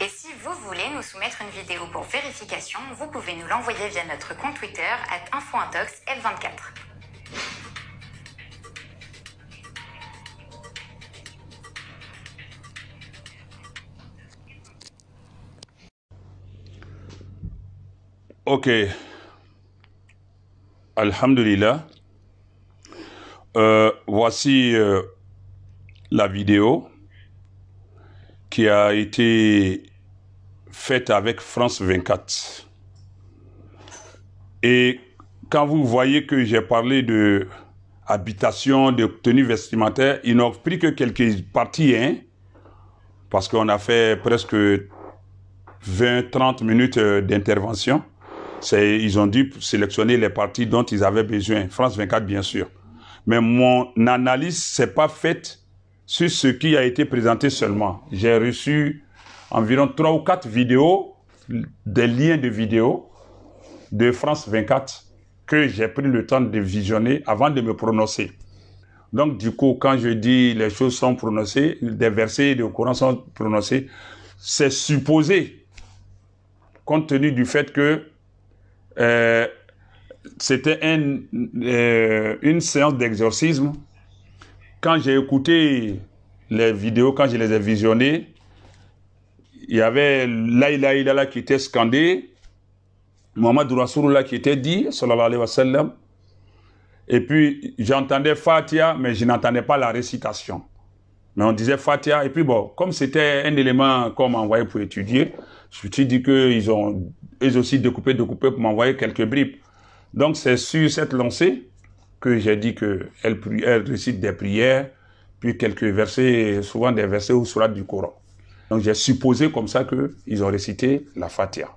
Et si vous voulez nous soumettre une vidéo pour vérification, vous pouvez nous l'envoyer via notre compte Twitter at infointox 24 Ok. Alhamdulillah. Euh, voici euh, la vidéo qui a été faite avec France 24. Et quand vous voyez que j'ai parlé de habitation, de tenue vestimentaire, ils n'ont pris que quelques parties, hein, parce qu'on a fait presque 20-30 minutes euh, d'intervention. Ils ont dû sélectionner les parties dont ils avaient besoin, France 24 bien sûr. Mais mon analyse c'est pas faite sur ce qui a été présenté seulement. J'ai reçu environ trois ou quatre vidéos, des liens de vidéos de France 24 que j'ai pris le temps de visionner avant de me prononcer. Donc, du coup, quand je dis les choses sont prononcées, des versets de Coran sont prononcés, c'est supposé, compte tenu du fait que euh, c'était un, euh, une séance d'exorcisme quand j'ai écouté les vidéos, quand je les ai visionnées, il y avait Laïla Ilala qui était scandé, Mohamed Rasulullah qui était dit, wa sallam. Et puis, j'entendais Fatia, mais je n'entendais pas la récitation. Mais on disait Fatia, et puis bon, comme c'était un élément qu'on envoyé pour étudier, je me suis dit qu'ils ont, eux aussi découpé, découpé pour m'envoyer quelques bribes. Donc, c'est sur cette lancée que j'ai dit qu'elle elle récite des prières, puis quelques versets, souvent des versets ou surat du Coran. Donc j'ai supposé comme ça qu'ils ont récité la Fatiha.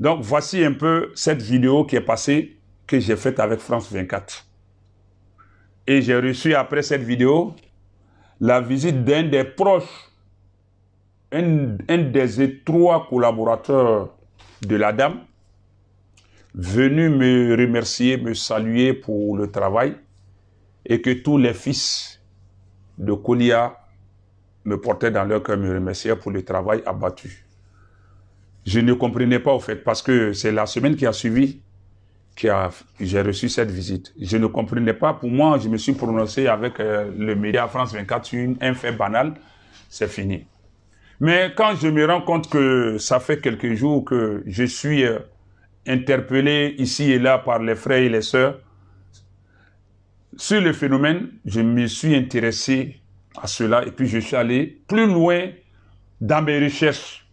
Donc voici un peu cette vidéo qui est passée, que j'ai faite avec France 24. Et j'ai reçu après cette vidéo la visite d'un des proches, un, un des étroits collaborateurs de la dame, venu me remercier, me saluer pour le travail et que tous les fils de Kolia me portaient dans leur cœur, me remerciaient pour le travail abattu. Je ne comprenais pas, au fait, parce que c'est la semaine qui a suivi que j'ai reçu cette visite. Je ne comprenais pas. Pour moi, je me suis prononcé avec euh, le média France 24 une, un fait banal. C'est fini. Mais quand je me rends compte que ça fait quelques jours que je suis euh, interpellé ici et là par les frères et les sœurs, sur le phénomène, je me suis intéressé à cela et puis je suis allé plus loin dans mes recherches.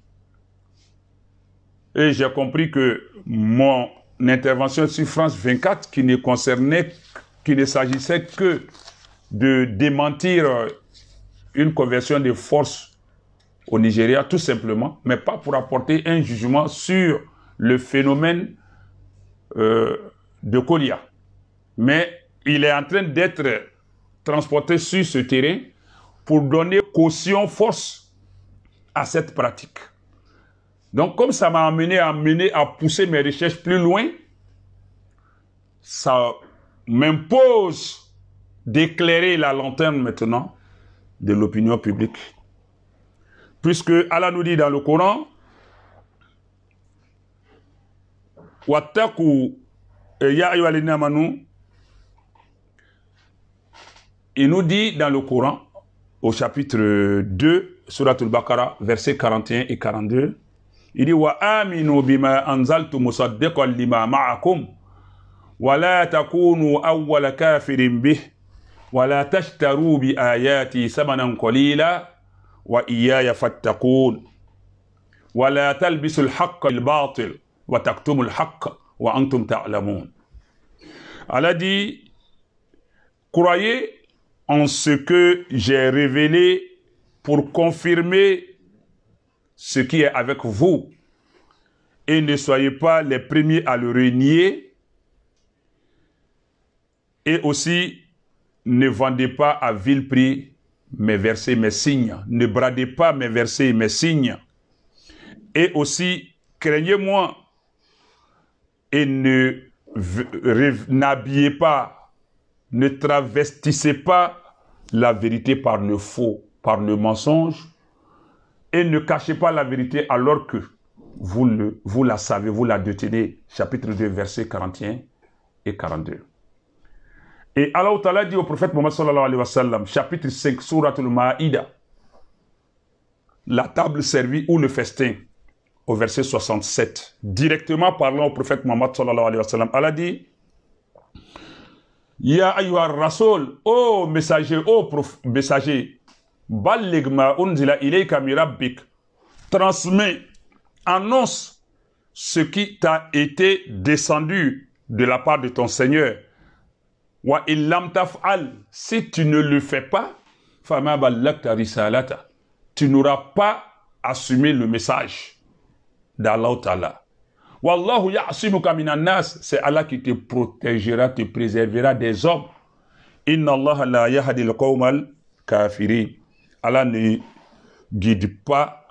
Et j'ai compris que mon intervention sur France 24, qui ne concernait, qui ne s'agissait que de démentir euh, une conversion de force au Nigeria, tout simplement, mais pas pour apporter un jugement sur le phénomène euh, de Colia. Mais il est en train d'être transporté sur ce terrain pour donner caution, force à cette pratique. Donc, comme ça m'a amené à mener, à pousser mes recherches plus loin, ça m'impose d'éclairer la lanterne maintenant de l'opinion publique. Puisque Allah nous dit dans le Coran, واتقوا يا أيها الذين آمنوا il nous dit dans le Coran, au chapitre 2, Surat al-Baqarah, versets 41 et 42, il dit Wa aminu bima anzaltu musaddiqan lima ma'akum, wa la takunu awwal kafirin bih, wa la tashtaru bi ayati samanan qalila, wa iyaya fattaqun, wa la talbisu al-haqqa bil-batil. Allah dit Croyez en ce que j'ai révélé pour confirmer ce qui est avec vous et ne soyez pas les premiers à le renier et aussi ne vendez pas à vil prix mes versets, mes signes, ne bradez pas mes versets, mes signes et aussi craignez-moi et ne n'habillez pas, ne travestissez pas la vérité par le faux, par le mensonge, et ne cachez pas la vérité alors que vous, le, vous la savez, vous la détenez. Chapitre 2, versets 41 et 42. Et Allah dit au prophète Mohammed sallallahu alayhi wa sallam, chapitre 5, surat al-Ma'ida, la table servie ou le festin au verset 67, directement parlant au prophète Muhammad sallallahu alayhi wa sallam, Allah dit Ya ayyuha rasoul, ô messager, ô messager, ballegma unzila ilayka transmets, annonce ce qui t'a été descendu de la part de ton Seigneur. Wa illam taf'al, si tu ne le fais pas, fama risalata. Tu n'auras pas assumé le message d'Allah nas, c'est Allah qui te protégera, te préservera des hommes. Allah la kafiri. Allah ne guide pas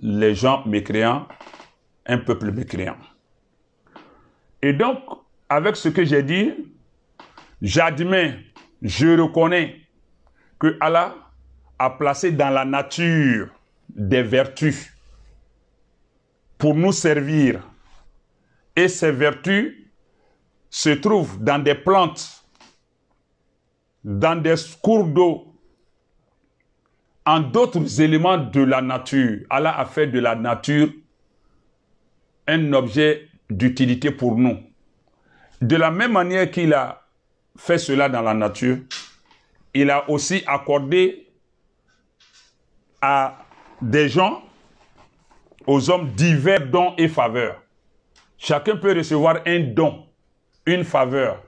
les gens mécréants, un peuple mécréant. Et donc, avec ce que j'ai dit, j'admets, je reconnais que Allah a placé dans la nature des vertus pour nous servir. Et ces vertus se trouvent dans des plantes, dans des cours d'eau, en d'autres éléments de la nature. Allah a fait de la nature un objet d'utilité pour nous. De la même manière qu'il a fait cela dans la nature, il a aussi accordé à des gens aux hommes divers dons et faveurs. Chacun peut recevoir un don, une faveur,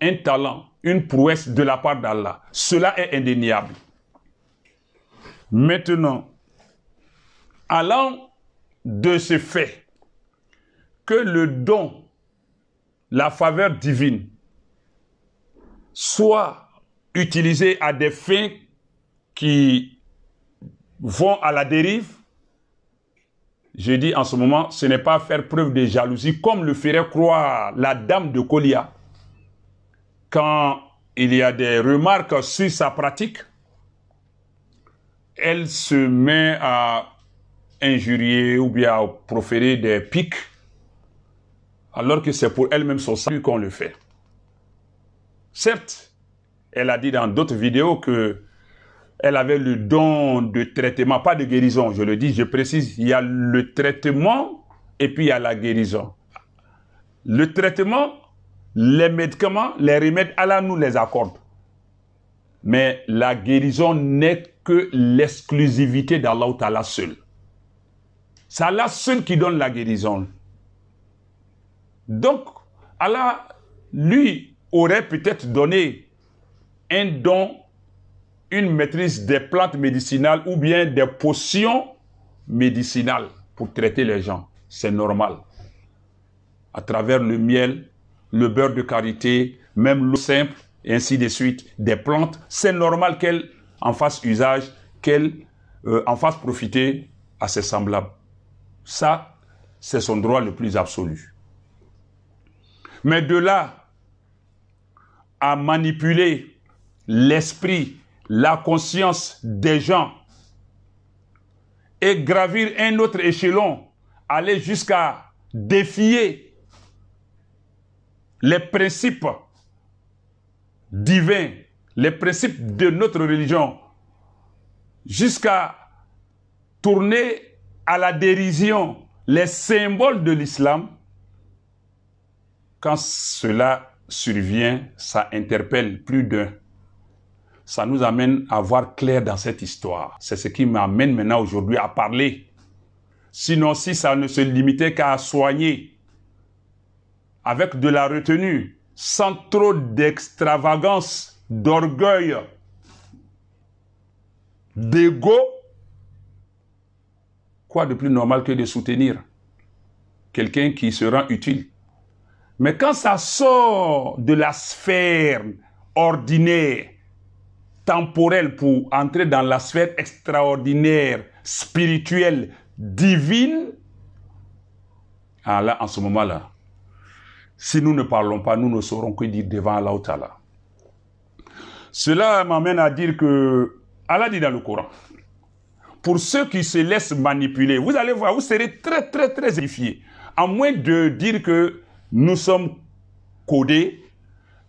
un talent, une prouesse de la part d'Allah. Cela est indéniable. Maintenant, allant de ce fait que le don, la faveur divine, soit utilisé à des fins qui vont à la dérive, je dis en ce moment, ce n'est pas faire preuve de jalousie comme le ferait croire la dame de Colia quand il y a des remarques sur sa pratique, elle se met à injurier ou bien à proférer des piques, alors que c'est pour elle-même son salut qu'on le fait. Certes, elle a dit dans d'autres vidéos que elle avait le don de traitement, pas de guérison, je le dis, je précise, il y a le traitement et puis il y a la guérison. Le traitement, les médicaments, les remèdes, Allah nous les accorde. Mais la guérison n'est que l'exclusivité d'Allah la seul. C'est Allah seul qui donne la guérison. Donc, Allah, lui, aurait peut-être donné un don une maîtrise des plantes médicinales ou bien des potions médicinales pour traiter les gens. C'est normal. À travers le miel, le beurre de karité, même l'eau simple, et ainsi de suite, des plantes, c'est normal qu'elle en fassent usage, qu'elle euh, en fassent profiter à ses semblables. Ça, c'est son droit le plus absolu. Mais de là à manipuler l'esprit la conscience des gens et gravir un autre échelon, aller jusqu'à défier les principes divins, les principes de notre religion, jusqu'à tourner à la dérision les symboles de l'islam, quand cela survient, ça interpelle plus d'un ça nous amène à voir clair dans cette histoire. C'est ce qui m'amène maintenant aujourd'hui à parler. Sinon, si ça ne se limitait qu'à soigner, avec de la retenue, sans trop d'extravagance, d'orgueil, d'ego, quoi de plus normal que de soutenir quelqu'un qui se rend utile Mais quand ça sort de la sphère ordinaire, temporel pour entrer dans la sphère extraordinaire, spirituelle, divine, Allah, là, en ce moment-là, si nous ne parlons pas, nous ne saurons que dire devant Allah Cela m'amène à dire que Allah dit dans le Coran, pour ceux qui se laissent manipuler, vous allez voir, vous serez très, très, très édifiés. À moins de dire que nous sommes codés,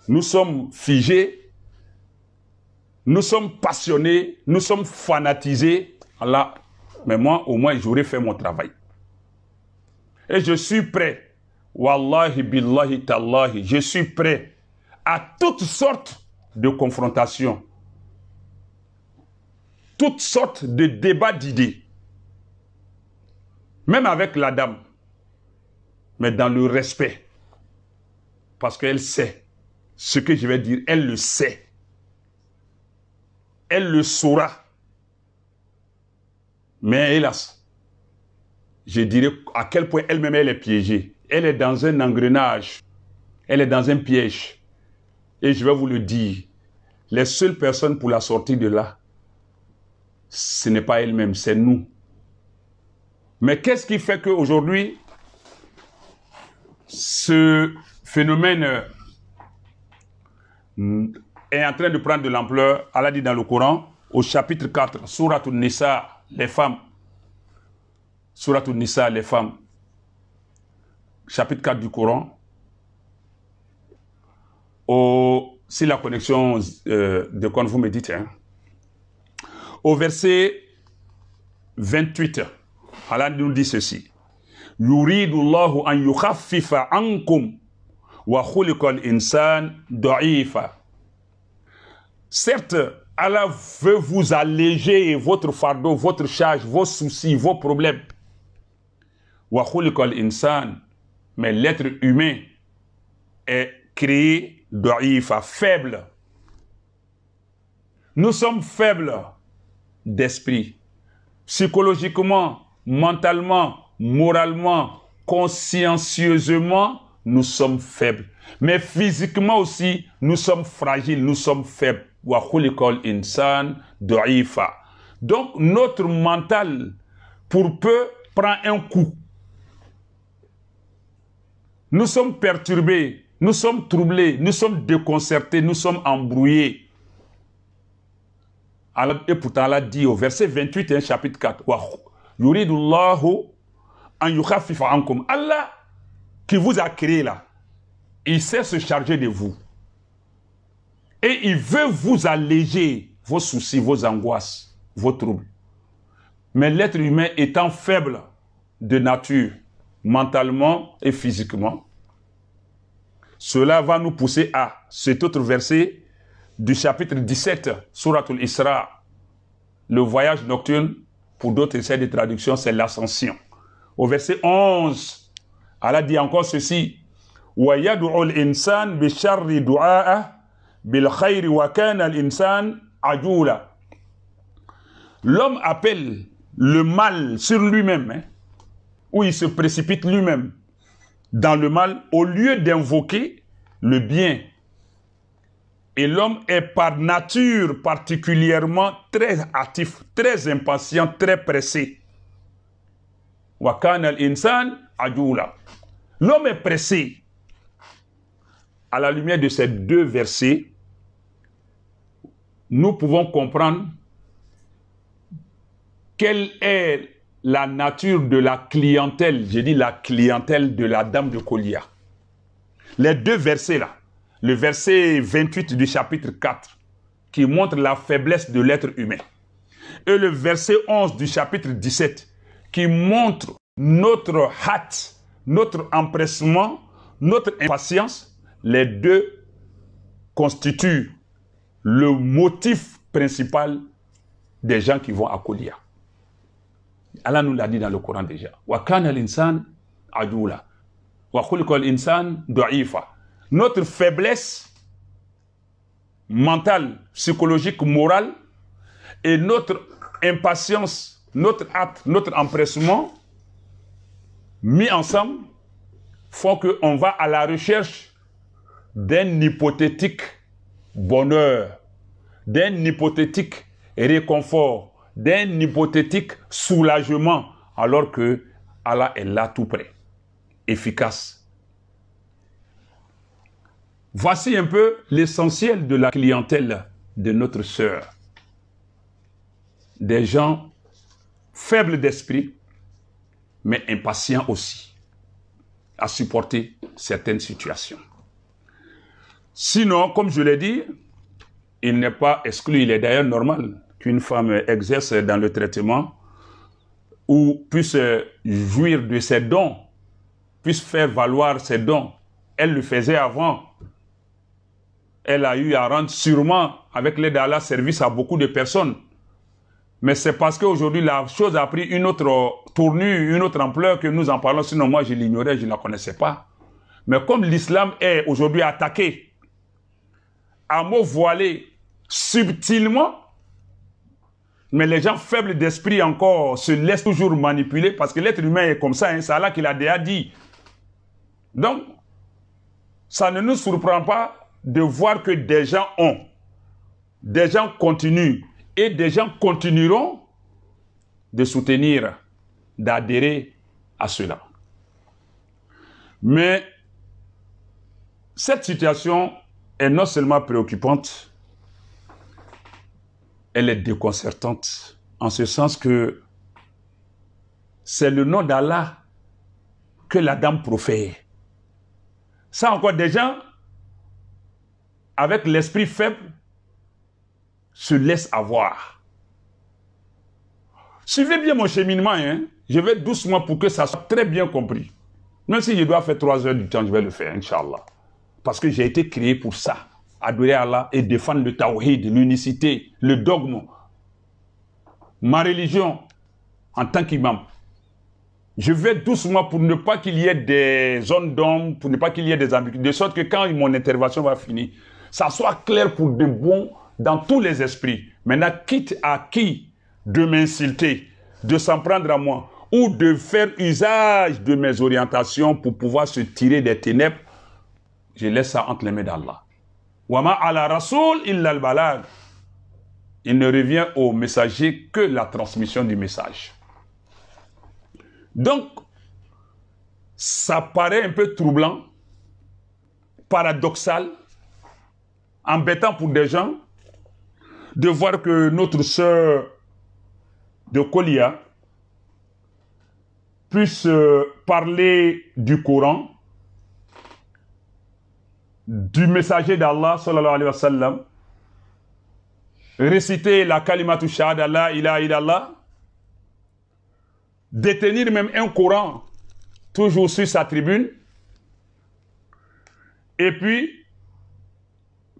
nous sommes figés, nous sommes passionnés, nous sommes fanatisés. Allah, mais moi, au moins, j'aurais fait mon travail. Et je suis prêt. Wallahi, billahi, tallahi, je suis prêt à toutes sortes de confrontations, toutes sortes de débats d'idées, même avec la dame, mais dans le respect, parce qu'elle sait ce que je vais dire, elle le sait elle le saura. Mais hélas, je dirais à quel point elle-même, est piégée. Elle est dans un engrenage. Elle est dans un piège. Et je vais vous le dire, les seules personnes pour la sortir de là, ce n'est pas elle-même, c'est nous. Mais qu'est-ce qui fait qu'aujourd'hui, ce phénomène est en train de prendre de l'ampleur. Allah dit dans le Coran, au chapitre 4, Surat Nisa, les femmes. Surat Nisa, les femmes. Chapitre 4 du Coran. Au, si la connexion euh, de quand vous me dites, hein. au verset 28, Allah nous dit ceci. Yuridullahu an yukhaffifa ankum wa insan da'ifa. Certes, Allah veut vous alléger votre fardeau, votre charge, vos soucis, vos problèmes. insan, mais l'être humain est créé à faible. Nous sommes faibles d'esprit, psychologiquement, mentalement, moralement, consciencieusement, nous sommes faibles. Mais physiquement aussi, nous sommes fragiles, nous sommes faibles. Donc notre mental, pour peu, prend un coup. Nous sommes perturbés, nous sommes troublés, nous sommes déconcertés, nous sommes embrouillés. Et pourtant, Allah dit au verset 28 chapitre 4, Allah qui vous a créé là, il sait se charger de vous. Et il veut vous alléger vos soucis, vos angoisses, vos troubles. Mais l'être humain étant faible de nature, mentalement et physiquement, cela va nous pousser à cet autre verset du chapitre 17, Suratul Isra, le voyage nocturne, pour d'autres essais de traduction, c'est l'ascension. Au verset 11, Allah dit encore ceci, al-insan L'homme appelle le mal sur lui-même, hein, ou où il se précipite lui-même dans le mal au lieu d'invoquer le bien. Et l'homme est par nature particulièrement très actif, très impatient, très pressé. L'homme est pressé. À la lumière de ces deux versets, nous pouvons comprendre quelle est la nature de la clientèle, j'ai dit la clientèle de la dame de Colia. Les deux versets là, le verset 28 du chapitre 4 qui montre la faiblesse de l'être humain et le verset 11 du chapitre 17 qui montre notre hâte, notre empressement, notre impatience, les deux constituent le motif principal des gens qui vont à Kodia. Allah nous l'a dit dans le Coran déjà. Notre faiblesse mentale, psychologique, morale et notre impatience, notre hâte, notre empressement mis ensemble font qu'on va à la recherche d'un hypothétique bonheur, d'un hypothétique réconfort, d'un hypothétique soulagement, alors que Allah est là tout près, efficace. Voici un peu l'essentiel de la clientèle de notre sœur. Des gens faibles d'esprit, mais impatients aussi à supporter certaines situations. Sinon, comme je l'ai dit, il n'est pas exclu, il est d'ailleurs normal qu'une femme exerce dans le traitement ou puisse jouir de ses dons, puisse faire valoir ses dons. Elle le faisait avant. Elle a eu à rendre sûrement, avec l'aide d'Allah, service à beaucoup de personnes. Mais c'est parce qu'aujourd'hui, la chose a pris une autre tournure, une autre ampleur que nous en parlons. Sinon, moi, je l'ignorais, je ne la connaissais pas. Mais comme l'islam est aujourd'hui attaqué à mot voilé subtilement, mais les gens faibles d'esprit encore se laissent toujours manipuler parce que l'être humain est comme ça, hein, c'est Allah qui l'a déjà dit. Donc, ça ne nous surprend pas de voir que des gens ont, des gens continuent et des gens continueront de soutenir, d'adhérer à cela. Mais cette situation est non seulement préoccupante, elle est déconcertante, en ce sens que c'est le nom d'Allah que la dame profère. Ça encore des gens, avec l'esprit faible, se laissent avoir. Suivez bien mon cheminement, hein. je vais doucement pour que ça soit très bien compris. Même si je dois faire trois heures du temps, je vais le faire, Inch'Allah. Parce que j'ai été créé pour ça. Adorer Allah et défendre le tawhid, l'unicité, le dogme. Ma religion, en tant qu'imam, je vais doucement pour ne pas qu'il y ait des zones d'hommes, pour ne pas qu'il y ait des ambiguïtés, de sorte que quand mon intervention va finir, ça soit clair pour de bon dans tous les esprits. Maintenant, quitte à qui de m'insulter, de s'en prendre à moi, ou de faire usage de mes orientations pour pouvoir se tirer des ténèbres, je laisse ça entre les mains d'Allah. Wama ala rasoul Il ne revient au messager que la transmission du message. Donc, ça paraît un peu troublant, paradoxal, embêtant pour des gens de voir que notre sœur de Kolia puisse euh, parler du Coran du messager d'Allah sallallahu alayhi wa sallam, réciter la kalimatu shahada il ilaha illallah, détenir même un Coran toujours sur sa tribune, et puis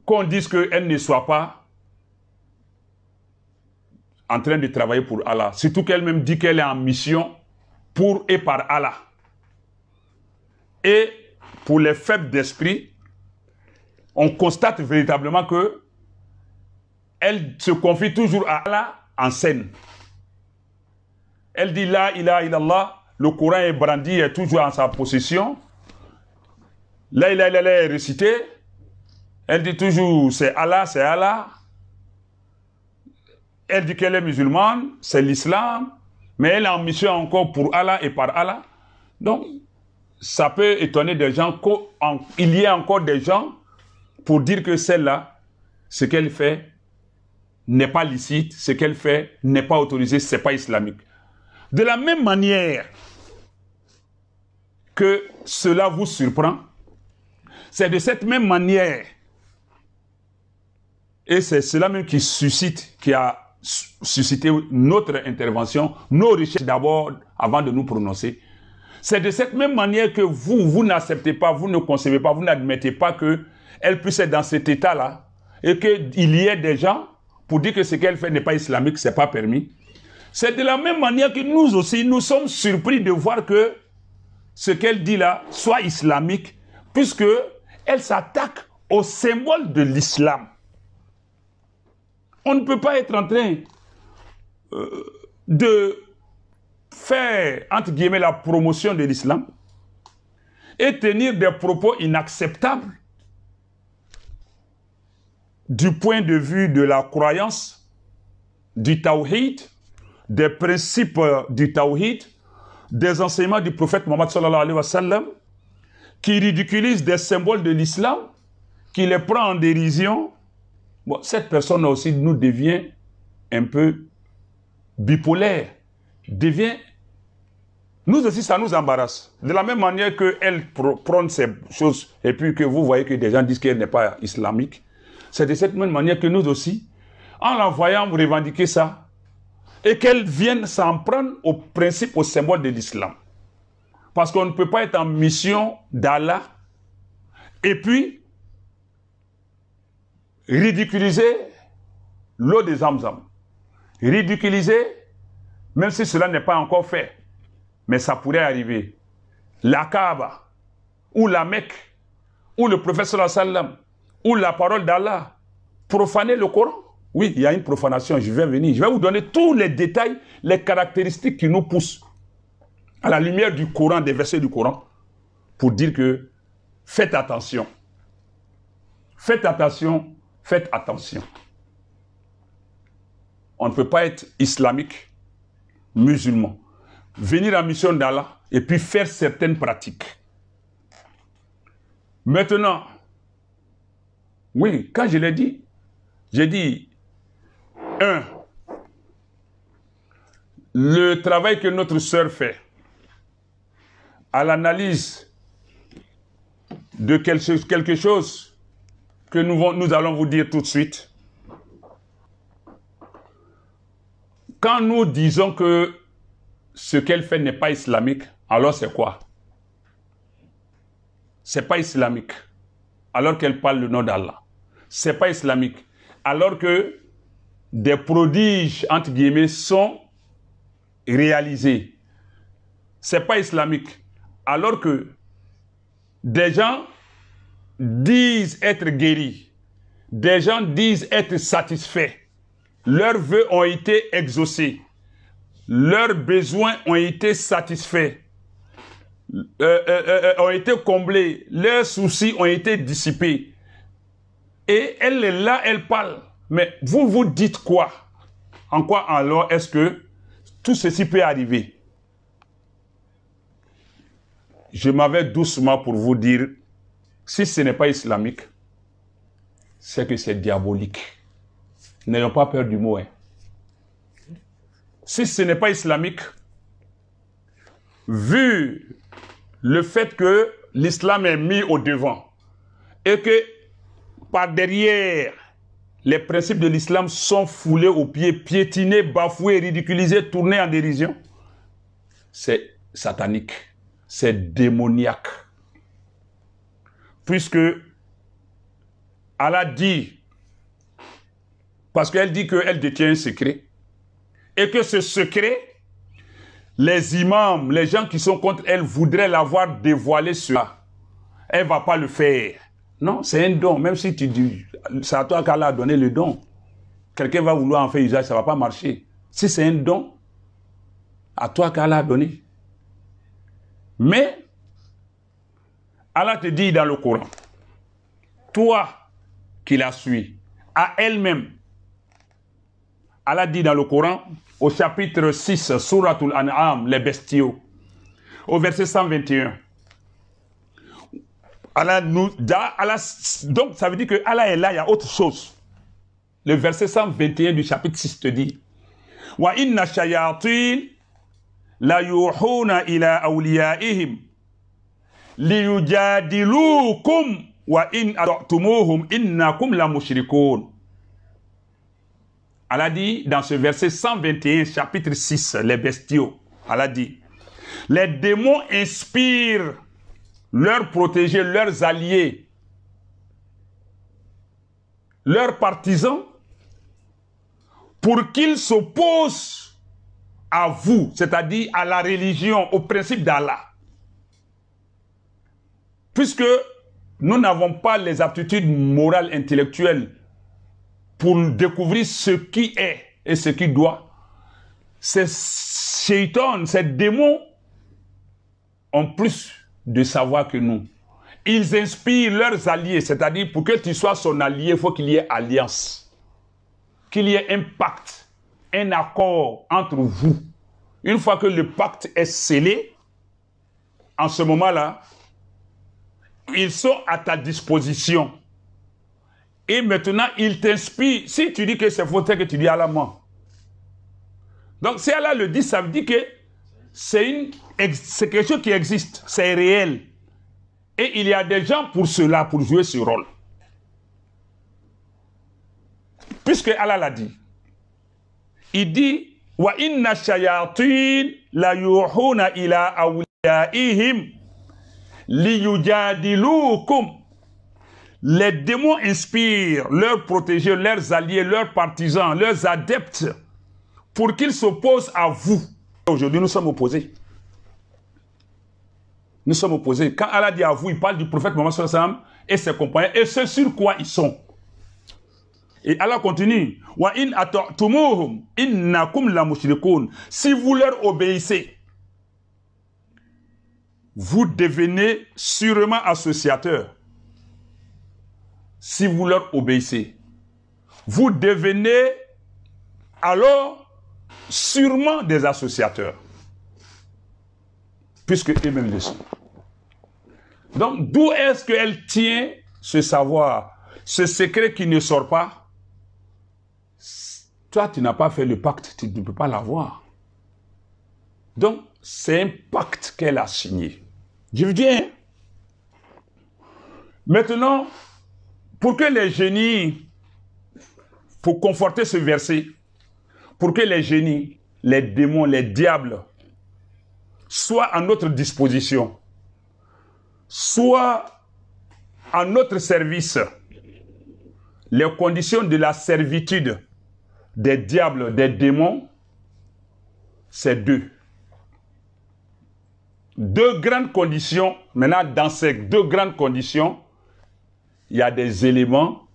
qu'on dise qu'elle ne soit pas en train de travailler pour Allah. Surtout qu'elle-même dit qu'elle est en mission pour et par Allah. Et pour les faibles d'esprit, on constate véritablement que elle se confie toujours à Allah en scène. Elle dit là, il a, il Allah, le Coran est brandi, est toujours en sa possession. Là, il a, il est récité. Elle dit toujours, c'est Allah, c'est Allah. Elle dit qu'elle est musulmane, c'est l'islam, mais elle est en mission encore pour Allah et par Allah. Donc, ça peut étonner des gens qu'il y ait encore des gens pour dire que celle-là, ce qu'elle fait n'est pas licite, ce qu'elle fait n'est pas autorisé, ce n'est pas islamique. De la même manière que cela vous surprend, c'est de cette même manière, et c'est cela même qui suscite, qui a suscité notre intervention, nos recherches d'abord avant de nous prononcer. C'est de cette même manière que vous, vous n'acceptez pas, vous ne concevez pas, vous n'admettez pas que elle puisse être dans cet état-là et qu'il y ait des gens pour dire que ce qu'elle fait n'est pas islamique, c'est pas permis. C'est de la même manière que nous aussi, nous sommes surpris de voir que ce qu'elle dit là soit islamique, puisque elle s'attaque au symbole de l'islam. On ne peut pas être en train euh, de faire, entre guillemets, la promotion de l'islam et tenir des propos inacceptables du point de vue de la croyance, du tawhid, des principes euh, du tawhid, des enseignements du prophète Mohammed sallallahu alayhi wa sallam, qui ridiculise des symboles de l'islam, qui les prend en dérision, cette personne aussi nous devient un peu bipolaire, devient... Nous aussi, ça nous embarrasse. De la même manière qu'elle prône ces choses et puis que vous voyez que des gens disent qu'elle n'est pas islamique, c'est de cette même manière que nous aussi, en l'envoyant revendiquer ça, et qu'elle vienne s'en prendre au principe, au symbole de l'islam. Parce qu'on ne peut pas être en mission d'Allah et puis ridiculiser l'eau des Zamzam. Ridiculiser, même si cela n'est pas encore fait, mais ça pourrait arriver. La Kaaba, ou la Mecque, ou le prophète sallam, ou la parole d'Allah, profaner le Coran. Oui, il y a une profanation, je vais venir. Je vais vous donner tous les détails, les caractéristiques qui nous poussent à la lumière du Coran, des versets du Coran, pour dire que faites attention. Faites attention, faites attention. On ne peut pas être islamique, musulman, venir en mission d'Allah et puis faire certaines pratiques. Maintenant, oui, quand je l'ai dit, j'ai dit, un, le travail que notre sœur fait à l'analyse de quelque chose que nous, allons vous dire tout de suite. Quand nous disons que ce qu'elle fait n'est pas islamique, alors c'est quoi C'est pas islamique, alors qu'elle parle le nom d'Allah c'est pas islamique. Alors que des prodiges, entre guillemets, sont réalisés. C'est pas islamique. Alors que des gens disent être guéris. Des gens disent être satisfaits. Leurs vœux ont été exaucés. Leurs besoins ont été satisfaits. Euh, euh, euh, ont été comblés. Leurs soucis ont été dissipés elle est là, elle parle. Mais vous vous dites quoi En quoi alors est-ce que tout ceci peut arriver Je m'avais doucement pour vous dire, si ce n'est pas islamique, c'est que c'est diabolique. N'ayons pas peur du mot. Hein. Si ce n'est pas islamique, vu le fait que l'islam est mis au devant et que par derrière, les principes de l'islam sont foulés aux pieds, piétinés, bafoués, ridiculisés, tournés en dérision, c'est satanique, c'est démoniaque. Puisque Allah dit, parce qu'elle dit qu'elle détient un secret, et que ce secret, les imams, les gens qui sont contre elle voudraient l'avoir dévoilé cela. Elle ne va pas le faire. Non, c'est un don. Même si tu dis, c'est à toi qu'Allah a donné le don. Quelqu'un va vouloir en faire usage, ça ne va pas marcher. Si c'est un don, à toi qu'Allah a donné. Mais, Allah te dit dans le Coran, toi qui la suis, à elle-même, Allah dit dans le Coran, au chapitre 6, Suratul An'am, les bestiaux, au verset 121, nous, donc ça veut dire que Allah est là, il y a autre chose. Le verset 121 du chapitre 6 te dit Wa inna la yuhuna ila wa in mushrikun. Allah dit dans ce verset 121, chapitre 6, les bestiaux, Allah dit Les démons inspirent leurs protégés, leurs alliés, leurs partisans, pour qu'ils s'opposent à vous, c'est-à-dire à la religion, au principe d'Allah. Puisque nous n'avons pas les aptitudes morales, intellectuelles pour découvrir ce qui est et ce qui doit. Ces shaitans, ces démons, en plus, de savoir que nous. Ils inspirent leurs alliés, c'est-à-dire pour que tu sois son allié, il faut qu'il y ait alliance, qu'il y ait un pacte, un accord entre vous. Une fois que le pacte est scellé, en ce moment-là, ils sont à ta disposition. Et maintenant, ils t'inspirent. Si tu dis que c'est faux, c'est que tu dis à la mort. Donc, si Allah le dit, ça veut dire que c'est une c'est quelque chose qui existe, c'est réel. Et il y a des gens pour cela, pour jouer ce rôle. Puisque Allah l'a dit, il dit Wa inna ila Les démons inspirent leurs protégés, leurs alliés, leurs partisans, leurs adeptes pour qu'ils s'opposent à vous. Aujourd'hui, nous sommes opposés nous sommes opposés. Quand Allah dit à vous, il parle du prophète Mohammed et ses compagnons et ce sur quoi ils sont. Et Allah continue. Si vous leur obéissez, vous devenez sûrement associateurs. Si vous leur obéissez, vous devenez alors sûrement des associateurs puisque eux-mêmes le sont. Donc, d'où est-ce qu'elle tient ce savoir, ce secret qui ne sort pas Toi, tu n'as pas fait le pacte, tu ne peux pas l'avoir. Donc, c'est un pacte qu'elle a signé. Je vous dis, hein? Maintenant, pour que les génies, pour conforter ce verset, pour que les génies, les démons, les diables, soit à notre disposition, soit à notre service. Les conditions de la servitude des diables, des démons, c'est deux. Deux grandes conditions. Maintenant, dans ces deux grandes conditions, il y a des éléments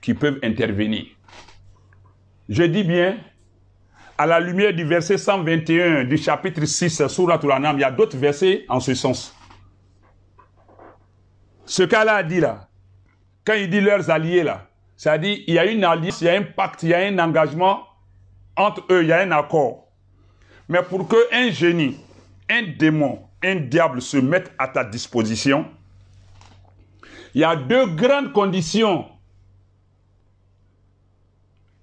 qui peuvent intervenir. Je dis bien, à la lumière du verset 121 du chapitre 6, Surah Anam, il y a d'autres versets en ce sens. Ce qu'Allah dit là, quand il dit leurs alliés là, c'est-à-dire il y a une alliance, il y a un pacte, il y a un engagement entre eux, il y a un accord. Mais pour qu'un génie, un démon, un diable se mette à ta disposition, il y a deux grandes conditions.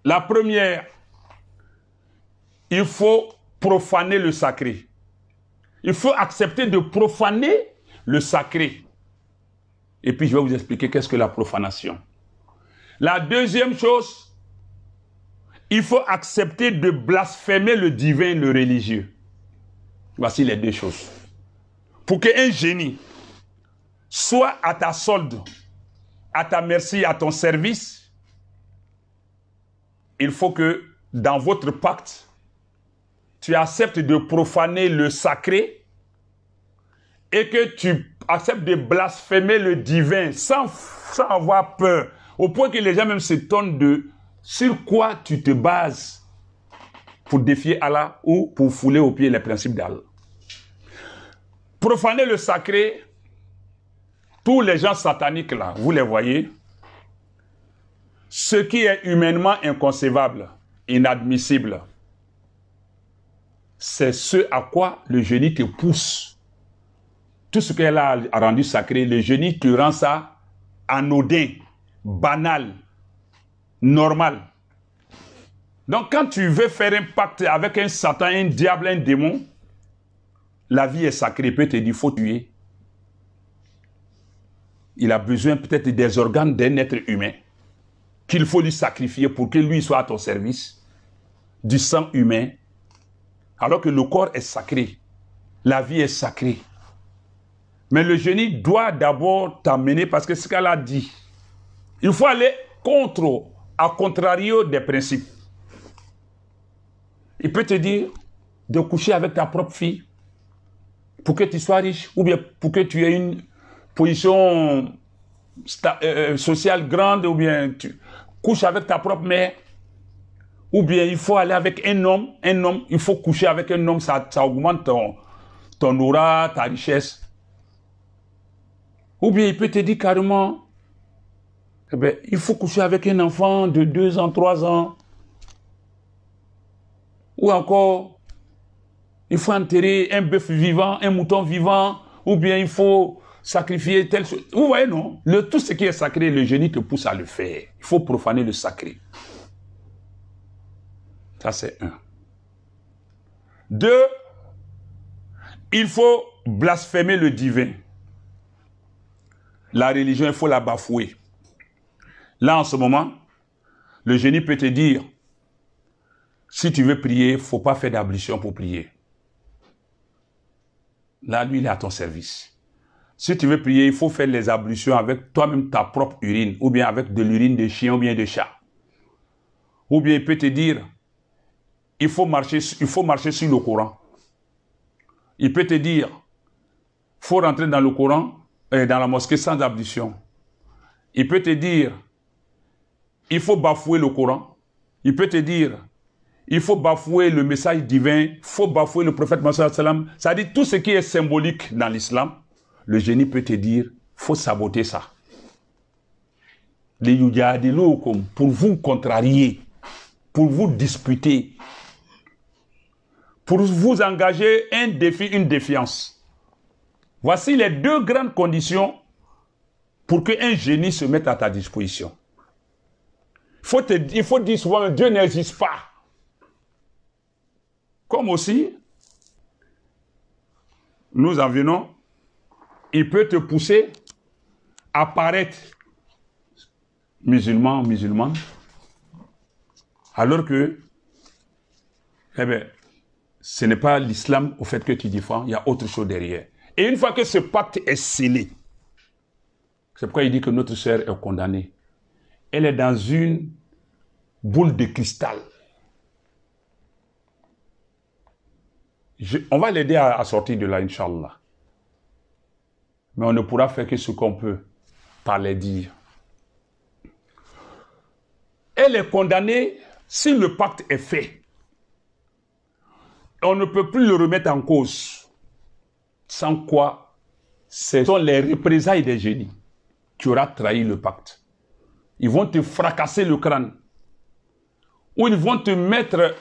La première, il faut profaner le sacré. Il faut accepter de profaner le sacré. Et puis je vais vous expliquer qu'est-ce que la profanation. La deuxième chose, il faut accepter de blasphémer le divin et le religieux. Voici les deux choses. Pour qu'un génie soit à ta solde, à ta merci, à ton service, il faut que dans votre pacte, tu acceptes de profaner le sacré et que tu acceptes de blasphémer le divin sans, avoir peur, au point que les gens même s'étonnent de sur quoi tu te bases pour défier Allah ou pour fouler au pied les principes d'Allah. Profaner le sacré, tous les gens sataniques là, vous les voyez, ce qui est humainement inconcevable, inadmissible, c'est ce à quoi le génie te pousse. Tout ce qu'elle a rendu sacré, le génie te rend ça anodin, banal, normal. Donc quand tu veux faire un pacte avec un satan, un diable, un démon, la vie est sacrée, peut te dire, faut tuer. Il a besoin peut-être des organes d'un être humain qu'il faut lui sacrifier pour que lui soit à ton service. Du sang humain, alors que le corps est sacré, la vie est sacrée. Mais le génie doit d'abord t'amener parce que ce qu'elle a dit, il faut aller contre, à contrario des principes. Il peut te dire de coucher avec ta propre fille pour que tu sois riche ou bien pour que tu aies une position euh, euh, sociale grande ou bien tu couches avec ta propre mère ou bien il faut aller avec un homme, un homme, il faut coucher avec un homme, ça, augmente ton, ton aura, ta richesse. Ou bien il peut te dire carrément, eh ben, il faut coucher avec un enfant de 2 ans, 3 ans. Ou encore, il faut enterrer un bœuf vivant, un mouton vivant, ou bien il faut sacrifier tel. chose. Vous voyez, non le, Tout ce qui est sacré, le génie te pousse à le faire. Il faut profaner le sacré. Ça, c'est un. Deux, il faut blasphémer le divin. La religion, il faut la bafouer. Là, en ce moment, le génie peut te dire, si tu veux prier, il faut pas faire d'ablution pour prier. La lui, il est à ton service. Si tu veux prier, il faut faire les ablutions avec toi-même ta propre urine, ou bien avec de l'urine de chien ou bien de chat. Ou bien il peut te dire, il faut marcher, il faut marcher sur le Coran. Il peut te dire, faut rentrer dans le Coran et dans la mosquée sans abdition. Il peut te dire, il faut bafouer le Coran. Il peut te dire, il faut bafouer le message divin, faut bafouer le prophète Mohammed. Ça dit tout ce qui est symbolique dans l'islam. Le génie peut te dire, faut saboter ça. Les pour vous contrarier, pour vous disputer, pour vous engager un défi, une défiance. Voici les deux grandes conditions pour qu'un génie se mette à ta disposition. Faut te, il faut dire souvent, Dieu n'existe pas. Comme aussi, nous en venons, il peut te pousser à paraître musulman, musulman, alors que, eh bien, ce n'est pas l'islam au fait que tu défends. il y a autre chose derrière. Et une fois que ce pacte est scellé, c'est pourquoi il dit que notre sœur est condamnée. Elle est dans une boule de cristal. on va l'aider à, sortir de là, Inch'Allah. Mais on ne pourra faire que ce qu'on peut par les dire. Elle est condamnée si le pacte est fait on ne peut plus le remettre en cause. Sans quoi, ce sont les représailles des génies. Tu auras trahi le pacte. Ils vont te fracasser le crâne. Ou ils vont te mettre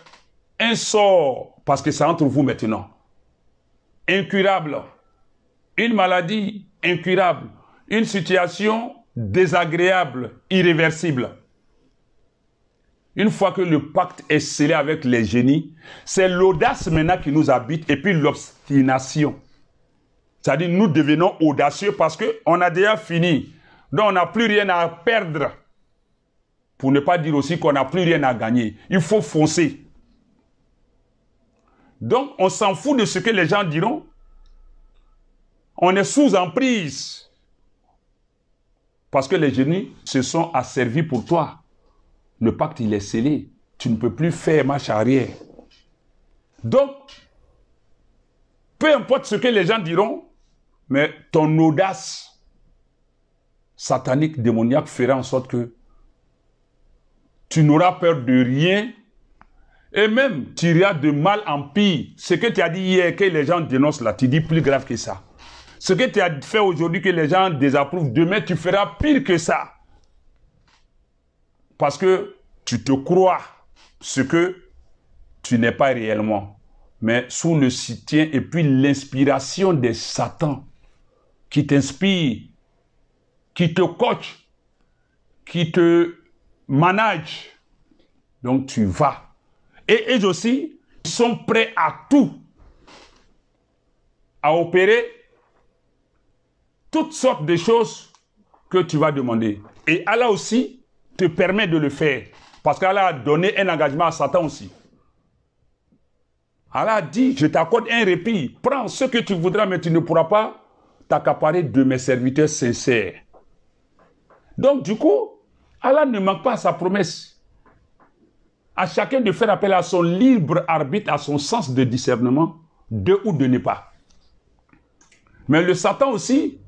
un sort, parce que c'est entre vous maintenant. Incurable. Une maladie incurable. Une situation désagréable, irréversible. Une fois que le pacte est scellé avec les génies, c'est l'audace maintenant qui nous habite et puis l'obstination. C'est-à-dire, nous devenons audacieux parce qu'on a déjà fini. Donc, on n'a plus rien à perdre. Pour ne pas dire aussi qu'on n'a plus rien à gagner. Il faut foncer. Donc, on s'en fout de ce que les gens diront. On est sous emprise. Parce que les génies se sont asservis pour toi. Le pacte, il est scellé. Tu ne peux plus faire marche arrière. Donc, peu importe ce que les gens diront, mais ton audace satanique, démoniaque, fera en sorte que tu n'auras peur de rien et même, tu iras de mal en pire. Ce que tu as dit hier, que les gens dénoncent là, tu dis plus grave que ça. Ce que tu as fait aujourd'hui, que les gens désapprouvent, demain, tu feras pire que ça. Parce que tu te crois ce que tu n'es pas réellement. Mais sous le soutien et puis l'inspiration des Satan qui t'inspire, qui te coach, qui te manage. Donc tu vas. Et eux aussi sont prêts à tout, à opérer toutes sortes de choses que tu vas demander. Et Allah aussi te permet de le faire. Parce qu'Allah a donné un engagement à Satan aussi. Allah a dit, je t'accorde un répit. Prends ce que tu voudras, mais tu ne pourras pas t'accaparer de mes serviteurs sincères. Donc, du coup, Allah ne manque pas sa promesse. À chacun de faire appel à son libre arbitre, à son sens de discernement, de ou de ne pas. Mais le Satan aussi,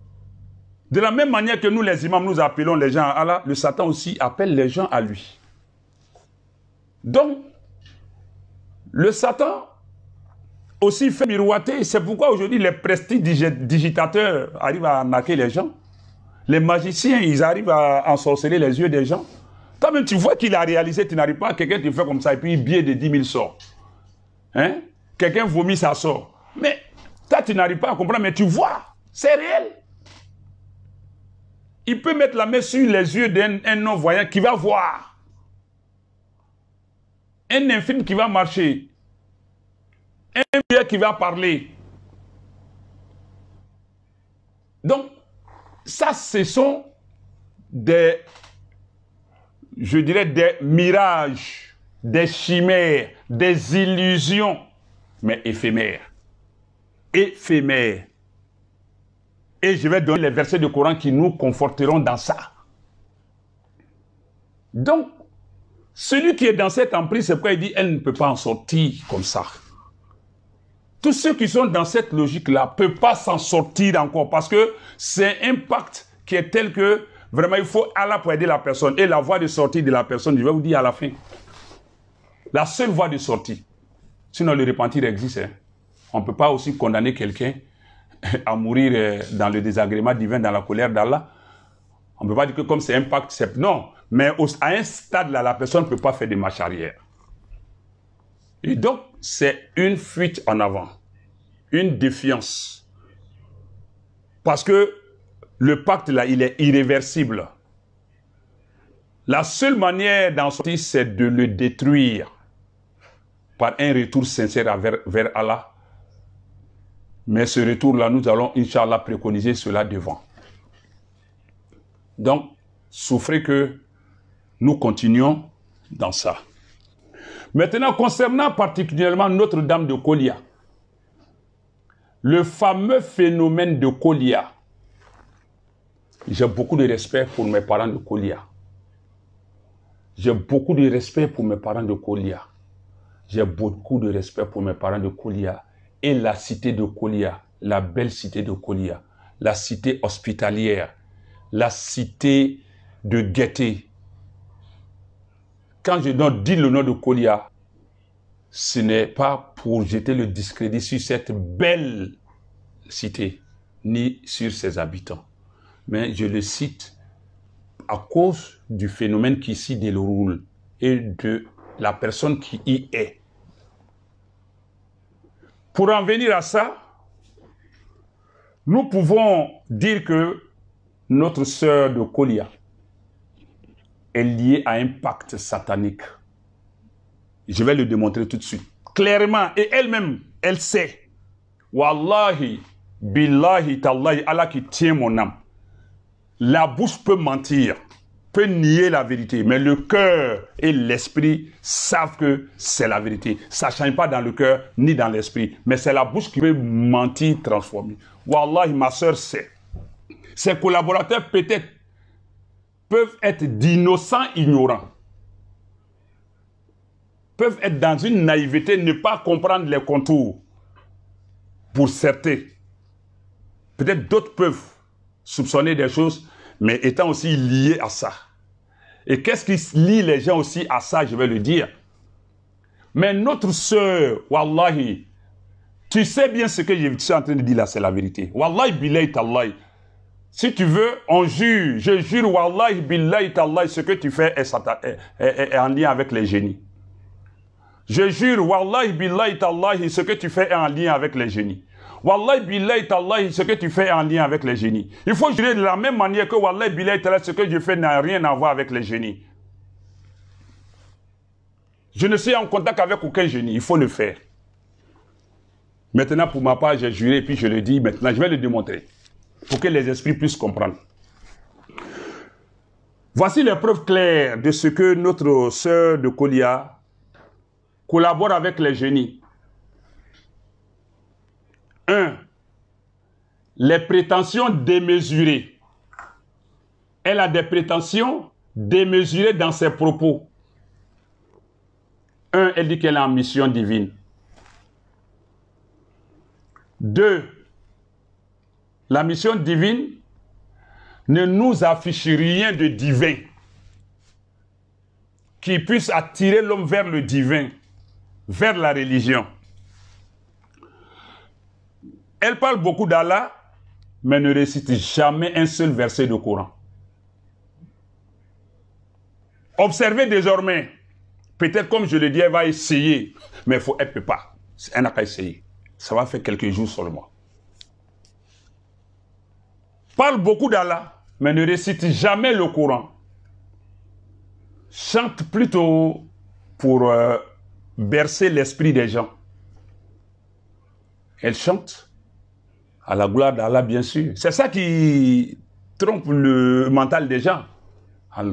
de la même manière que nous, les imams, nous appelons les gens à Allah, le Satan aussi appelle les gens à lui. Donc, le Satan aussi fait miroiter. C'est pourquoi aujourd'hui, les prestidigitateurs arrivent à naquer les gens. Les magiciens, ils arrivent à ensorceler les yeux des gens. Quand même, tu vois qu'il a réalisé, tu n'arrives pas, à... quelqu'un te fait comme ça, et puis il billet de 10 000 sorts. Hein? Quelqu'un vomit, sa sort. Mais toi, tu n'arrives pas à comprendre, mais tu vois, c'est réel. Il peut mettre la main sur les yeux d'un non-voyant qui va voir. Un infime qui va marcher. Un vieux qui va parler. Donc, ça, ce sont des, je dirais, des mirages, des chimères, des illusions, mais éphémères. Éphémères. Et je vais donner les versets du Coran qui nous conforteront dans ça. Donc, celui qui est dans cette emprise, c'est pourquoi il dit, elle ne peut pas en sortir comme ça. Tous ceux qui sont dans cette logique-là ne peuvent pas s'en sortir encore parce que c'est un pacte qui est tel que vraiment il faut Allah pour aider la personne. Et la voie de sortie de la personne, je vais vous dire à la fin. La seule voie de sortie. Sinon, le repentir existe. Hein. On ne peut pas aussi condamner quelqu'un à mourir euh, dans le désagrément divin, dans la colère d'Allah. On ne peut pas dire que comme c'est un pacte, c'est... Non, mais à un stade là, la personne ne peut pas faire de marche arrière. Et donc, c'est une fuite en avant, une défiance. Parce que le pacte là, il est irréversible. La seule manière d'en sortir, c'est de le détruire par un retour sincère vers Allah mais ce retour-là, nous allons, Inch'Allah, préconiser cela devant. Donc, souffrez que nous continuons dans ça. Maintenant, concernant particulièrement Notre-Dame de Colia, le fameux phénomène de Colia, j'ai beaucoup de respect pour mes parents de Colia. J'ai beaucoup de respect pour mes parents de Colia. J'ai beaucoup de respect pour mes parents de Colia et la cité de Colia, la belle cité de Colia, la cité hospitalière, la cité de gaieté. Quand je dis le nom de Colia, ce n'est pas pour jeter le discrédit sur cette belle cité, ni sur ses habitants. Mais je le cite à cause du phénomène qui s'y déroule et de la personne qui y est. Pour en venir à ça, nous pouvons dire que notre sœur de Kolia est liée à un pacte satanique. Je vais le démontrer tout de suite. Clairement, et elle-même, elle sait. Wallahi, billahi, tallahi, Allah qui tient mon âme. La bouche peut mentir peut nier la vérité, mais le cœur et l'esprit savent que c'est la vérité. Ça ne change pas dans le cœur ni dans l'esprit, mais c'est la bouche qui peut mentir, transformer. Wallahi, ma soeur sait. Ses collaborateurs peut-être peuvent être d'innocents ignorants, peuvent être dans une naïveté, ne pas comprendre les contours. Pour certains, peut-être d'autres peuvent soupçonner des choses, mais étant aussi liés à ça. Et qu'est-ce qui lie les gens aussi à ça, je vais le dire. Mais notre sœur, wallahi, tu sais bien ce que je suis en train de dire là, c'est la vérité. Wallahi, billahi, tallahi. Si tu veux, on jure. Je jure, wallahi, billahi, tallahi, ce que tu fais est, en lien avec les génies. Je jure, wallahi, billahi, tallahi, ce que tu fais est en lien avec les génies. Wallahi billahi tallahi, ce que tu fais en lien avec les génies. Il faut jurer de la même manière que Wallahi billahi tallahi, ce que je fais n'a rien à voir avec les génies. Je ne suis en contact avec aucun génie, il faut le faire. Maintenant, pour ma part, j'ai juré, puis je le dis, maintenant, je vais le démontrer, pour que les esprits puissent comprendre. Voici les preuves claires de ce que notre sœur de Kolia collabore avec les génies. 1. Les prétentions démesurées. Elle a des prétentions démesurées dans ses propos. 1. Elle dit qu'elle a une mission divine. 2. La mission divine ne nous affiche rien de divin qui puisse attirer l'homme vers le divin, vers la religion. Elle parle beaucoup d'Allah, mais ne récite jamais un seul verset du Coran. Observez désormais, peut-être comme je le dis, elle va essayer, mais faut, elle ne peut pas. Elle n'a pas essayé. Ça va faire quelques jours seulement. Parle beaucoup d'Allah, mais ne récite jamais le Coran. Chante plutôt pour euh, bercer l'esprit des gens. Elle chante, à la gloire d'Allah, bien sûr. C'est ça qui trompe le mental des gens.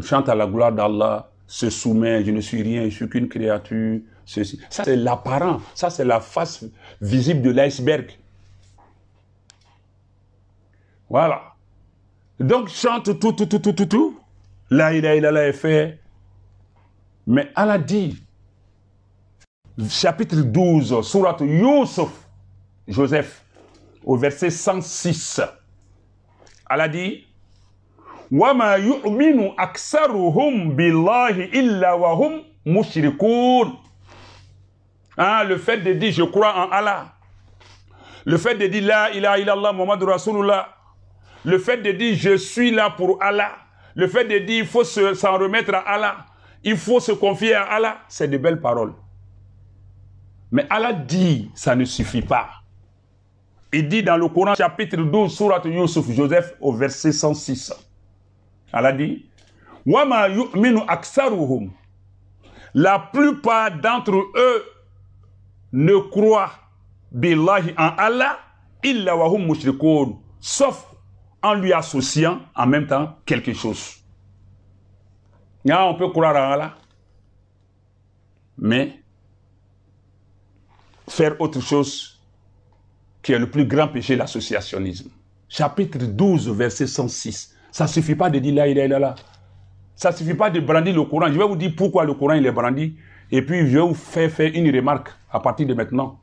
chante à la gloire d'Allah, se soumet, je ne suis rien, je suis qu'une créature. Ça, c'est l'apparent, ça, c'est la face visible de l'iceberg. Voilà. Donc, chante tout, tout, tout, tout, tout, tout. Là, il a, il a, fait. Mais Allah dit, chapitre 12, surat Yousuf, Joseph, au verset 106. Allah dit hum hein, le fait de dire je crois en Allah. Le fait de dire la a illallah Muhammad Rasulullah. Le fait de dire je suis là pour Allah. Le fait de dire il faut s'en remettre à Allah. Il faut se confier à Allah. C'est de belles paroles. Mais Allah dit ça ne suffit pas. Il dit dans le Coran chapitre 12, surat Youssef, Joseph, au verset 106. Allah dit, La plupart d'entre eux ne croient en Allah, hum sauf en lui associant en même temps quelque chose. on peut croire en Allah, mais faire autre chose qui est le plus grand péché, l'associationnisme. Chapitre 12, verset 106. Ça ne suffit pas de dire là, il est là, là. Ça ne suffit pas de brandir le Coran. Je vais vous dire pourquoi le Coran, il est brandi. Et puis, je vais vous faire faire une remarque à partir de maintenant.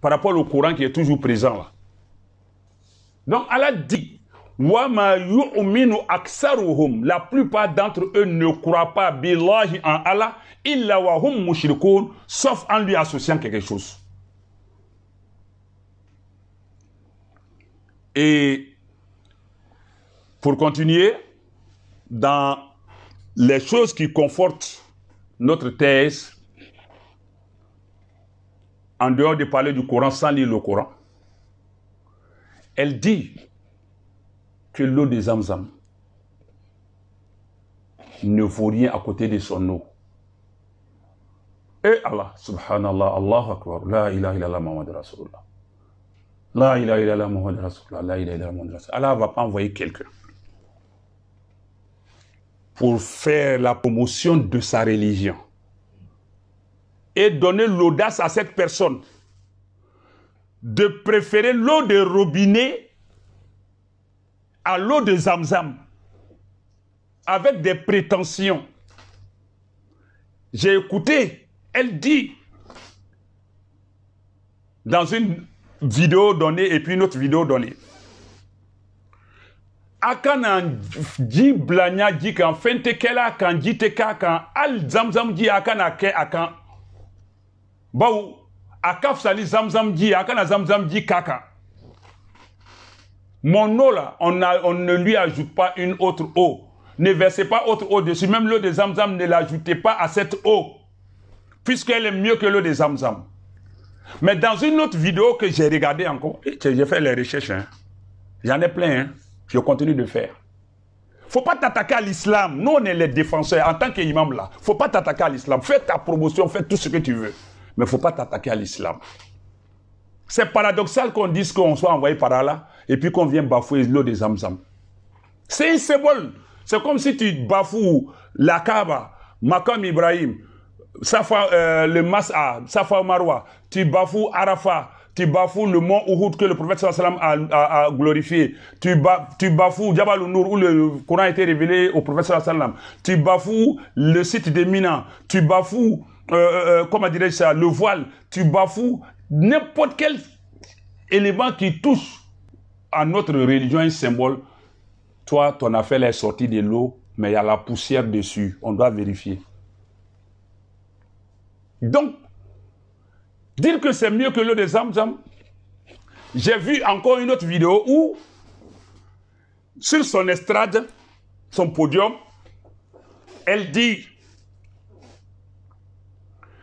Par rapport au Coran qui est toujours présent là. Donc, Allah dit, la plupart d'entre eux ne croient pas en Allah, hum sauf en lui associant quelque chose. Et pour continuer, dans les choses qui confortent notre thèse, en dehors de parler du Coran sans lire le Coran, elle dit que l'eau des Zamzam ne vaut rien à côté de son eau. Et Allah, subhanallah, Allah akbar, la ilaha illallah, Muhammad Rasulullah. La ilaha illallah Muhammad La ilaha Muhammad Rasulullah. Allah ne va pas envoyer quelqu'un pour faire la promotion de sa religion et donner l'audace à cette personne de préférer l'eau de robinet à l'eau de Zamzam avec des prétentions. J'ai écouté, elle dit dans une vidéo donnée et puis une autre vidéo donnée. Akana dit blagna, dit qu'en fin de qu'elle a kan dit zamzam dit Akana ke Akan. Bah, ou Akaf, zamzam dit Akana zamzam dit Kaka. mon eau là on, a, on ne lui ajoute pas une autre eau ne versez pas autre eau dessus même l'eau de zamzam ne l'ajoutez pas à cette eau puisqu'elle est mieux que l'eau de zamzam mais dans une autre vidéo que j'ai regardée encore, j'ai fait les recherches, hein, j'en ai plein, hein, je continue de faire. Faut pas t'attaquer à l'islam. Nous, on est les défenseurs en tant qu'imam là. Faut pas t'attaquer à l'islam. Fais ta promotion, fais tout ce que tu veux. Mais faut pas t'attaquer à l'islam. C'est paradoxal qu'on dise qu'on soit envoyé par Allah et puis qu'on vient bafouer l'eau des Zamzam. C'est une symbole. C'est comme si tu bafoues la Kaaba, Makam Ibrahim, Safa, euh, le Mas'a, Safa Marwa, tu bafou Arafat, tu bafou le mont Uhud que le prophète sallam a, a, a, glorifié, tu, bafou tu bafoues Jabal où le Coran a été révélé au prophète sallam, tu bafou le site des minans, tu bafou, euh, euh, comment dirais-je ça, le voile, tu bafou n'importe quel élément qui touche à notre religion un symbole. Toi, ton affaire est sortie de l'eau, mais il y a la poussière dessus. On doit vérifier. Donc, dire que c'est mieux que l'eau des Zamzam, j'ai vu encore une autre vidéo où, sur son estrade, son podium, elle dit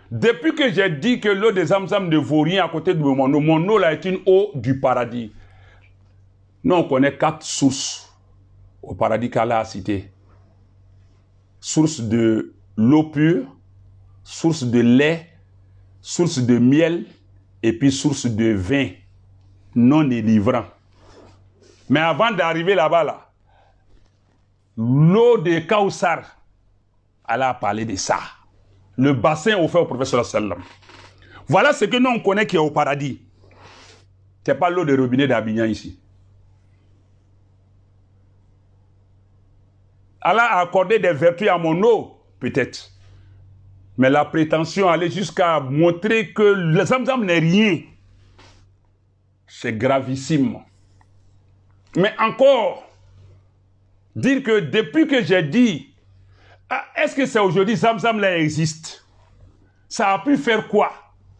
Depuis que j'ai dit que l'eau des Zamzam ne vaut rien à côté de mon eau, mon eau là est une eau du paradis. Nous, on connaît quatre sources au paradis qu'Allah a cité. source de l'eau pure, source de lait, source de miel et puis source de vin non délivrant. Mais avant d'arriver là-bas, là, l'eau de Kausar, Allah a parlé de ça. Le bassin offert au professeur sallam. Voilà ce que nous on connaît qui est au paradis. Ce n'est pas l'eau de robinet d'Abidjan ici. Allah a accordé des vertus à mon eau, peut-être. Mais la prétention allait jusqu'à montrer que le Zamzam n'est rien, c'est gravissime. Mais encore, dire que depuis que j'ai dit, ah, est-ce que c'est aujourd'hui Zamzam là existe Ça a pu faire quoi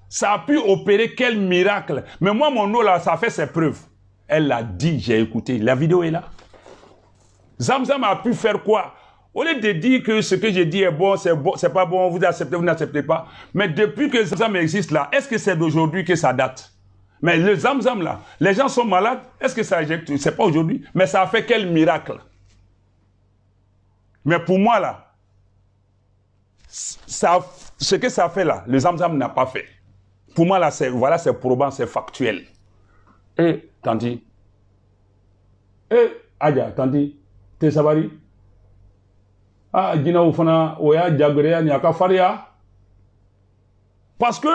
Ça a pu opérer quel miracle Mais moi, mon nom là, ça fait ses preuves. Elle l'a dit, j'ai écouté. La vidéo est là. Zamzam a pu faire quoi au lieu de dire que ce que j'ai dit est bon, c'est bon, c'est pas bon, vous acceptez, vous n'acceptez pas. Mais depuis que Zamzam existe là, est-ce que c'est d'aujourd'hui que ça date Mais le Zamzam là, les gens sont malades, est-ce que ça injecte C'est pas aujourd'hui, mais ça a fait quel miracle Mais pour moi là, ça, ce que ça fait là, le Zamzam n'a pas fait. Pour moi là, c'est voilà, c'est probant, c'est factuel. Et eh, tandis, et eh, Adja, tandis, Savari. Ah, parce que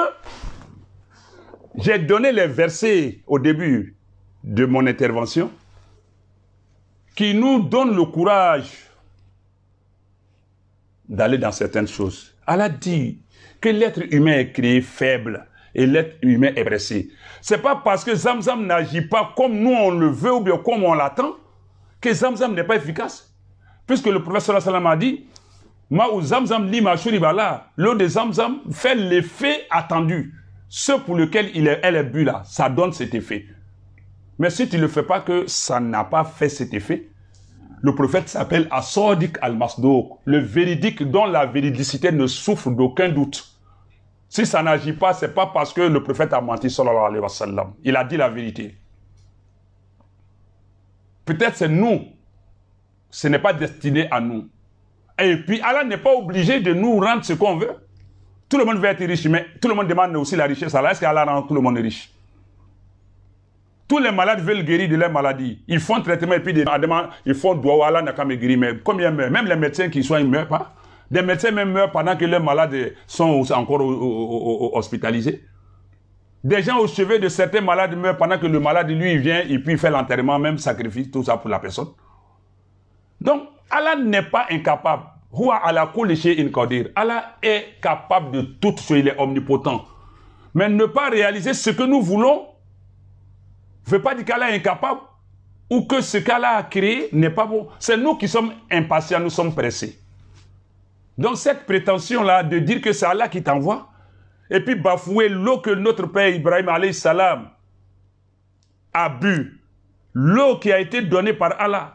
j'ai donné les versets au début de mon intervention qui nous donnent le courage d'aller dans certaines choses. Allah dit que l'être humain est créé faible et l'être humain est pressé. C'est pas parce que Zamzam n'agit pas comme nous on le veut ou bien comme on l'attend que Zamzam n'est pas efficace. Puisque le prophète sallam a dit ou zamzam lima shuribala, l'eau de zamzam fait l'effet attendu. Ce pour lequel il est, elle est bu là, ça donne cet effet. Mais si tu ne le fais pas, que ça n'a pas fait cet effet, le prophète s'appelle Asordik al-Masdouk, le véridique dont la véridicité ne souffre d'aucun doute. Si ça n'agit pas, c'est pas parce que le prophète a menti, alayhi wa sallam. Il a dit la vérité. Peut-être c'est nous ce n'est pas destiné à nous. Et puis Allah n'est pas obligé de nous rendre ce qu'on veut. Tout le monde veut être riche, mais tout le monde demande aussi la richesse à Allah. Est-ce qu'Allah rend tout le monde riche Tous les malades veulent guérir de leur maladie. Ils font traitement et puis ils font doigt, Allah n'a qu'à me guérir. Mais combien meurent Même les médecins qui soignent ne meurent pas. Des médecins meurent pendant que les malades sont encore hospitalisés. Des gens au chevet de certains malades meurent pendant que le malade, lui, vient et puis fait l'enterrement, même sacrifice, tout ça pour la personne. Donc, Allah n'est pas incapable. Allah est capable de tout ce il est omnipotent. Mais ne pas réaliser ce que nous voulons ne veut pas dire qu'Allah est incapable ou que ce qu'Allah a créé n'est pas bon. C'est nous qui sommes impatients, nous sommes pressés. Donc cette prétention-là de dire que c'est Allah qui t'envoie, et puis bafouer l'eau que notre père Ibrahim a bu, l'eau qui a été donnée par Allah,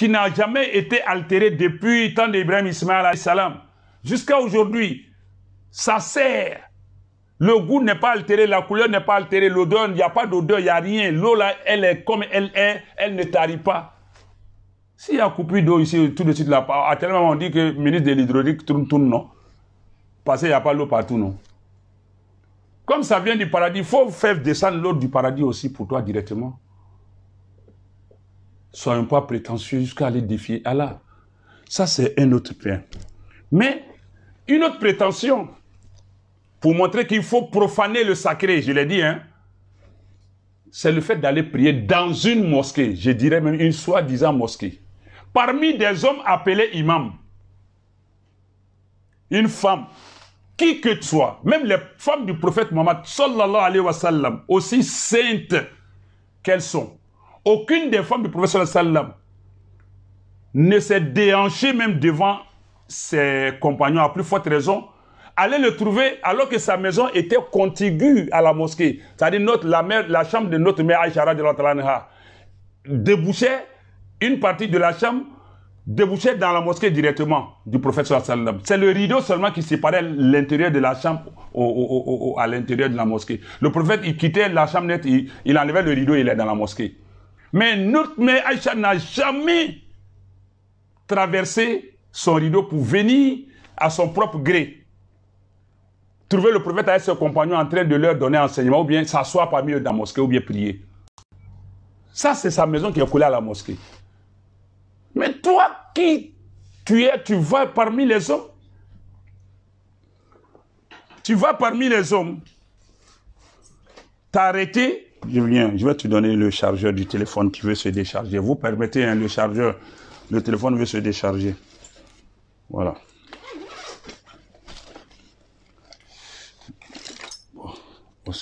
qui n'a jamais été altéré depuis le temps d'Ibrahim Ismaël salam jusqu'à aujourd'hui. Ça sert. Le goût n'est pas altéré, la couleur n'est pas altérée, l'odeur, il n'y a pas d'odeur, il n'y a rien. L'eau là, elle est comme elle est, elle ne tarit pas. S'il y a coupé d'eau ici, tout de suite là, à tel moment on dit que le ministre de l'hydraulique tourne, tourne, non. Parce qu'il n'y a pas d'eau partout, non. Comme ça vient du paradis, il faut faire descendre l'eau du paradis aussi pour toi directement. Soyons pas prétentieux jusqu'à aller défier Allah. Ça, c'est un autre point. Mais une autre prétention, pour montrer qu'il faut profaner le sacré, je l'ai dit, hein, c'est le fait d'aller prier dans une mosquée, je dirais même une soi-disant mosquée, parmi des hommes appelés imams. Une femme, qui que tu sois, même les femmes du prophète Muhammad, sallallahu alayhi wa sallam, aussi saintes qu'elles sont, aucune des femmes du prophète sallam ne s'est déhanchée même devant ses compagnons, à plus forte raison, allait le trouver alors que sa maison était contiguë à la mosquée. C'est-à-dire notre, la, la chambre de notre mère Aïchara de la débouchait une partie de la chambre débouchait dans la mosquée directement du prophète sallam. C'est le rideau seulement qui séparait l'intérieur de la chambre au, à l'intérieur de la mosquée. Le prophète, il quittait la chambre nette, il, enlevait le rideau, il est dans la mosquée. Mais, notre, mais Aïcha n'a jamais traversé son rideau pour venir à son propre gré. Trouver le prophète avec ses compagnons en train de leur donner enseignement, ou bien s'asseoir parmi eux dans la mosquée, ou bien prier. Ça, c'est sa maison qui est collée à la mosquée. Mais toi qui tu es, tu vas parmi les hommes. Tu vas parmi les hommes t'arrêter je viens, je vais te donner le chargeur du téléphone qui veut se décharger. Vous permettez un hein, le chargeur, le téléphone veut se décharger. Voilà. Bon,